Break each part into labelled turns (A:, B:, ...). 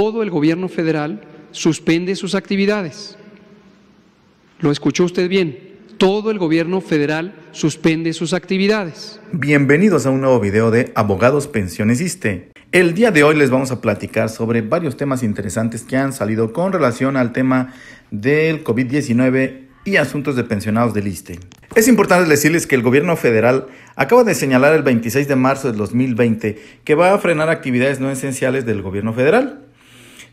A: todo el gobierno federal suspende sus actividades. ¿Lo escuchó usted bien? todo el gobierno federal suspende sus actividades. Bienvenidos a un nuevo video de Abogados Pensiones ISTE. El día de hoy les vamos a platicar sobre varios temas interesantes que han salido con relación al tema del COVID-19 y asuntos de pensionados del ISTE. Es importante decirles que el gobierno federal acaba de señalar el 26 de marzo del 2020 que va a frenar actividades no esenciales del gobierno federal.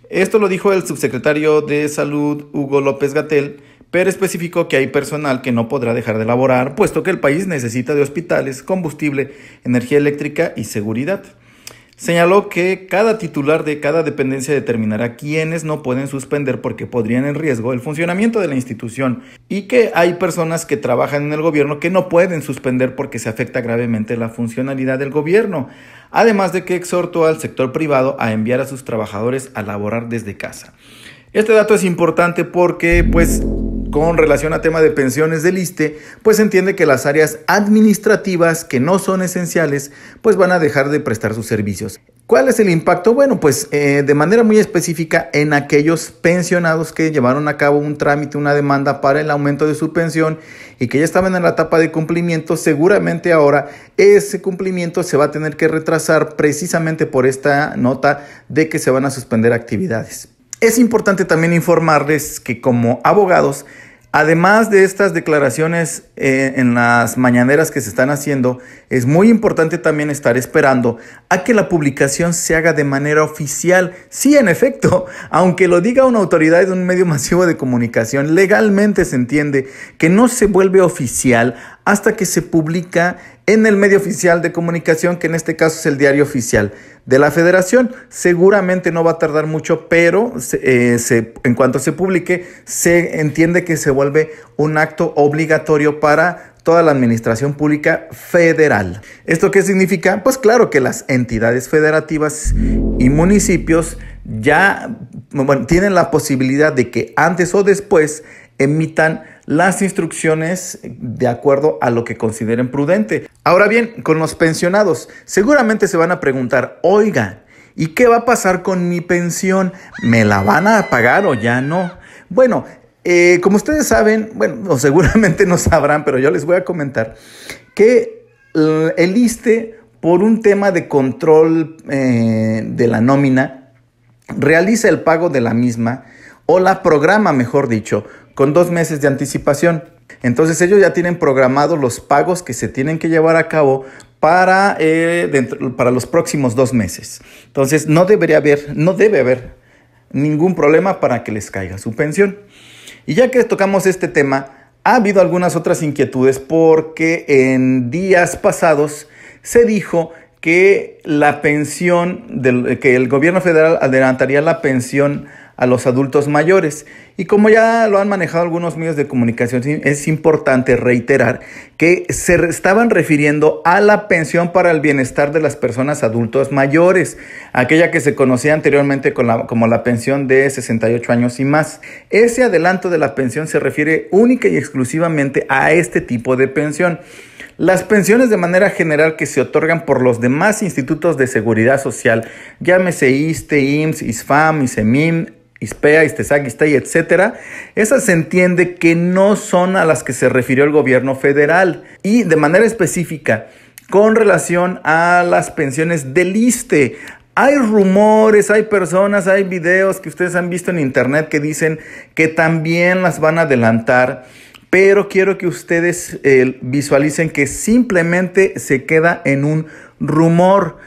A: Esto lo dijo el subsecretario de Salud, Hugo López Gatel, pero especificó que hay personal que no podrá dejar de laborar, puesto que el país necesita de hospitales, combustible, energía eléctrica y seguridad. Señaló que cada titular de cada dependencia determinará quiénes no pueden suspender porque podrían en riesgo el funcionamiento de la institución y que hay personas que trabajan en el gobierno que no pueden suspender porque se afecta gravemente la funcionalidad del gobierno además de que exhortó al sector privado a enviar a sus trabajadores a laborar desde casa. Este dato es importante porque, pues, con relación a tema de pensiones del ISTE, pues entiende que las áreas administrativas que no son esenciales, pues van a dejar de prestar sus servicios. ¿Cuál es el impacto? Bueno, pues eh, de manera muy específica en aquellos pensionados que llevaron a cabo un trámite, una demanda para el aumento de su pensión y que ya estaban en la etapa de cumplimiento, seguramente ahora ese cumplimiento se va a tener que retrasar precisamente por esta nota de que se van a suspender actividades. Es importante también informarles que como abogados, Además de estas declaraciones eh, en las mañaneras que se están haciendo, es muy importante también estar esperando a que la publicación se haga de manera oficial. Sí, en efecto, aunque lo diga una autoridad de un medio masivo de comunicación, legalmente se entiende que no se vuelve oficial hasta que se publica en el medio oficial de comunicación, que en este caso es el diario oficial de la federación. Seguramente no va a tardar mucho, pero eh, en cuanto se publique, se entiende que se vuelve un acto obligatorio para toda la administración pública federal. ¿Esto qué significa? Pues claro que las entidades federativas y municipios ya tienen la posibilidad de que antes o después emitan las instrucciones de acuerdo a lo que consideren prudente. Ahora bien, con los pensionados, seguramente se van a preguntar, oiga, ¿y qué va a pasar con mi pensión? ¿Me la van a pagar o ya no? Bueno, eh, como ustedes saben, bueno, seguramente no sabrán, pero yo les voy a comentar que el ISTE, por un tema de control eh, de la nómina, realiza el pago de la misma o la programa, mejor dicho, con dos meses de anticipación. Entonces ellos ya tienen programados los pagos que se tienen que llevar a cabo para, eh, para los próximos dos meses. Entonces no debería haber, no debe haber ningún problema para que les caiga su pensión. Y ya que tocamos este tema, ha habido algunas otras inquietudes porque en días pasados se dijo que la pensión, del, que el gobierno federal adelantaría la pensión a los adultos mayores. Y como ya lo han manejado algunos medios de comunicación, es importante reiterar que se estaban refiriendo a la pensión para el bienestar de las personas adultos mayores, aquella que se conocía anteriormente como la pensión de 68 años y más. Ese adelanto de la pensión se refiere única y exclusivamente a este tipo de pensión. Las pensiones de manera general que se otorgan por los demás institutos de seguridad social, llámese ISTE, IMSS, ISFAM, ISEMIM, Ispea, Istezag, y etcétera, esas se entiende que no son a las que se refirió el gobierno federal. Y de manera específica, con relación a las pensiones de liste. hay rumores, hay personas, hay videos que ustedes han visto en internet que dicen que también las van a adelantar, pero quiero que ustedes eh, visualicen que simplemente se queda en un rumor.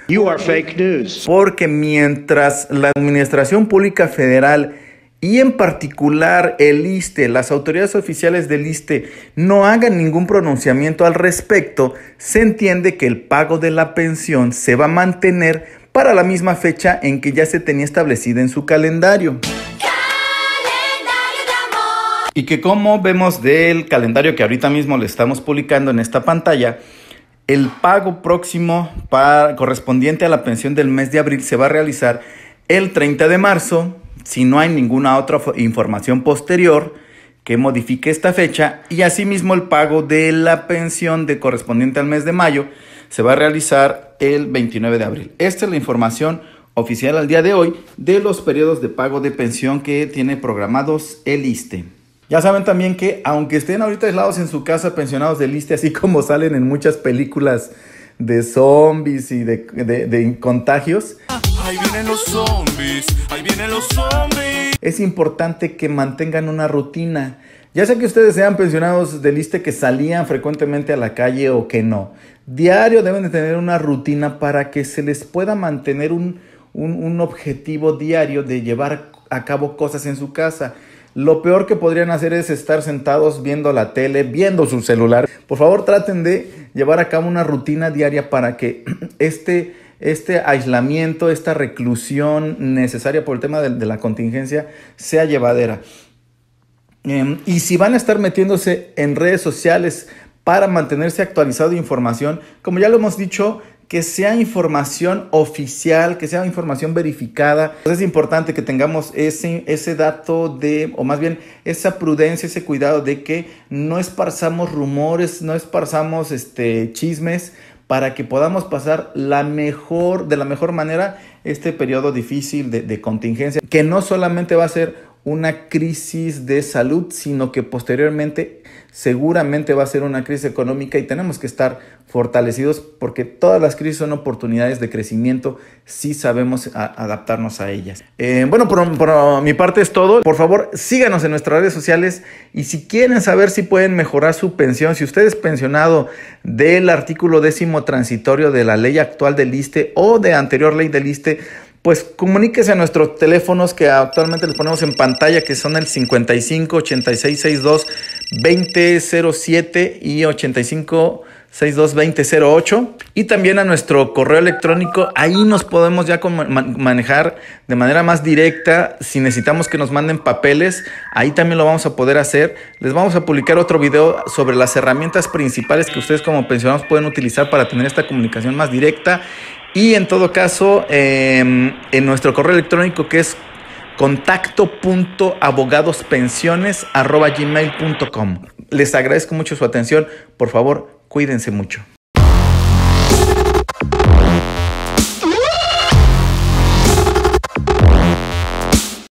A: Porque mientras la Administración Pública Federal y en particular el ISTE, las autoridades oficiales del ISTE no hagan ningún pronunciamiento al respecto, se entiende que el pago de la pensión se va a mantener para la misma fecha en que ya se tenía establecida en su calendario y que como vemos del calendario que ahorita mismo le estamos publicando en esta pantalla, el pago próximo correspondiente a la pensión del mes de abril se va a realizar el 30 de marzo, si no hay ninguna otra información posterior que modifique esta fecha, y asimismo el pago de la pensión de correspondiente al mes de mayo se va a realizar el 29 de abril. Esta es la información oficial al día de hoy de los periodos de pago de pensión que tiene programados el ISTE. Ya saben también que aunque estén ahorita aislados en su casa, pensionados de liste, así como salen en muchas películas de zombies y de, contagios. los Es importante que mantengan una rutina. Ya sea que ustedes sean pensionados de liste que salían frecuentemente a la calle o que no. Diario deben de tener una rutina para que se les pueda mantener un, un objetivo diario de llevar a cabo cosas en su casa. Lo peor que podrían hacer es estar sentados viendo la tele, viendo su celular. Por favor, traten de llevar a cabo una rutina diaria para que este, este aislamiento, esta reclusión necesaria por el tema de, la contingencia sea llevadera. Em, y si van a estar metiéndose en redes sociales, para mantenerse actualizado de información, como ya lo hemos dicho, que sea información oficial, que sea información verificada. Pues es importante que tengamos ese, ese dato de, o más bien esa prudencia, ese cuidado de que no esparzamos rumores, no esparzamos este, chismes para que podamos pasar la mejor, de la mejor manera este periodo difícil de, de contingencia, que no solamente va a ser una crisis de salud, sino que posteriormente seguramente va a ser una crisis económica y tenemos que estar fortalecidos porque todas las crisis son oportunidades de crecimiento si sabemos adaptarnos a ellas. Eh, bueno, por, mi parte es todo. Por favor, síganos en nuestras redes sociales y si quieren saber si pueden mejorar su pensión, si usted es pensionado del artículo décimo transitorio de la ley actual del ISTE o de anterior ley del ISTE, pues comuníquese a nuestros teléfonos que actualmente les ponemos en pantalla, que son el 558662 2007 y 85 y también a nuestro correo electrónico. Ahí nos podemos ya manejar de manera más directa. Si necesitamos que nos manden papeles, ahí también lo vamos a poder hacer. Les vamos a publicar otro video sobre las herramientas principales que ustedes como pensionados pueden utilizar para tener esta comunicación más directa. Y en todo caso, em, en nuestro correo electrónico que es contacto.abogadospensiones.com. Les agradezco mucho su atención. Por favor, cuídense mucho.